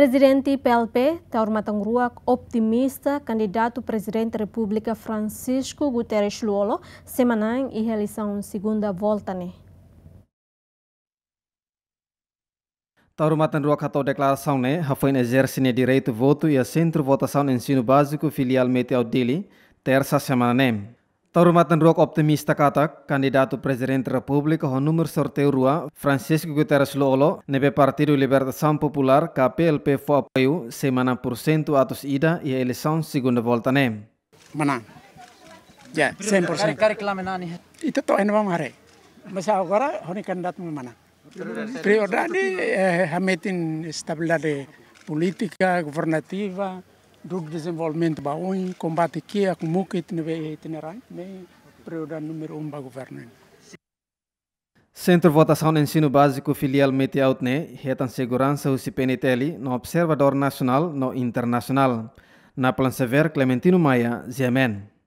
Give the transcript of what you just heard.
Presidente PLP, Taurma optimista, candidato presidente da República Francisco Guterres Luolo, semana em realização segunda volta. Né? a Ruak declaração né, foi exerce né direito voto e a centro votação ensino básico filial Meteor Dili, terça semana né. Tarumatan rok optimis takatak, kandidatu presiden Republik República ho número sorteo rua Francisco Guterres Lolo nebe Partido Libertação Popular KPLP fo apoio semana por cento atos ida ia eleição segunda volta nem. Menang. Ya, 100%. Kari kelamin nani. Itu toh ini mare. Masa agora honi kandidat mana? Priodani, eh, hametin estabilidade politika, governativa, Grupo Desenvolvimento Baúi, combate aqui a Kumuka itinerante, né? prioridade número um para o governo. Centro de Votação de Ensino Básico Filial Meteautne, né? Reta Segurança, o CPNTL, no Observador Nacional, no Internacional. Na Plan Sever, Clementino Maia, Ziamen.